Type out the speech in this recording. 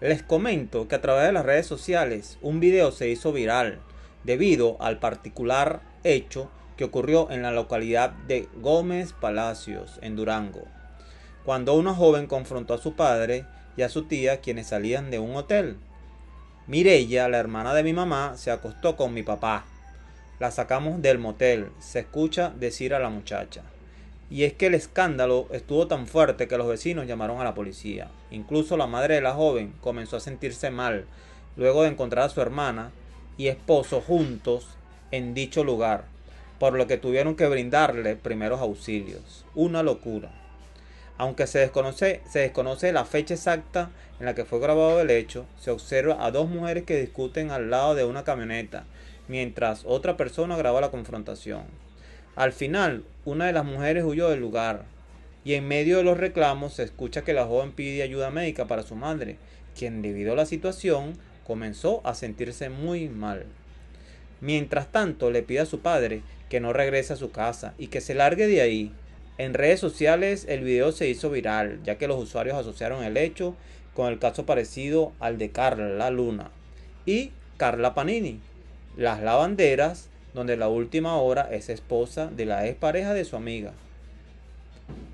Les comento que a través de las redes sociales un video se hizo viral debido al particular hecho que ocurrió en la localidad de Gómez Palacios, en Durango, cuando una joven confrontó a su padre y a su tía quienes salían de un hotel. Mirella, la hermana de mi mamá, se acostó con mi papá. La sacamos del motel, se escucha decir a la muchacha. Y es que el escándalo estuvo tan fuerte que los vecinos llamaron a la policía. Incluso la madre de la joven comenzó a sentirse mal luego de encontrar a su hermana y esposo juntos en dicho lugar, por lo que tuvieron que brindarle primeros auxilios. Una locura. Aunque se desconoce, se desconoce la fecha exacta en la que fue grabado el hecho, se observa a dos mujeres que discuten al lado de una camioneta, mientras otra persona graba la confrontación. Al final, una de las mujeres huyó del lugar y en medio de los reclamos se escucha que la joven pide ayuda médica para su madre, quien debido a la situación comenzó a sentirse muy mal. Mientras tanto, le pide a su padre que no regrese a su casa y que se largue de ahí. En redes sociales el video se hizo viral, ya que los usuarios asociaron el hecho con el caso parecido al de Carla Luna y Carla Panini, las lavanderas donde la última hora es esposa de la ex pareja de su amiga.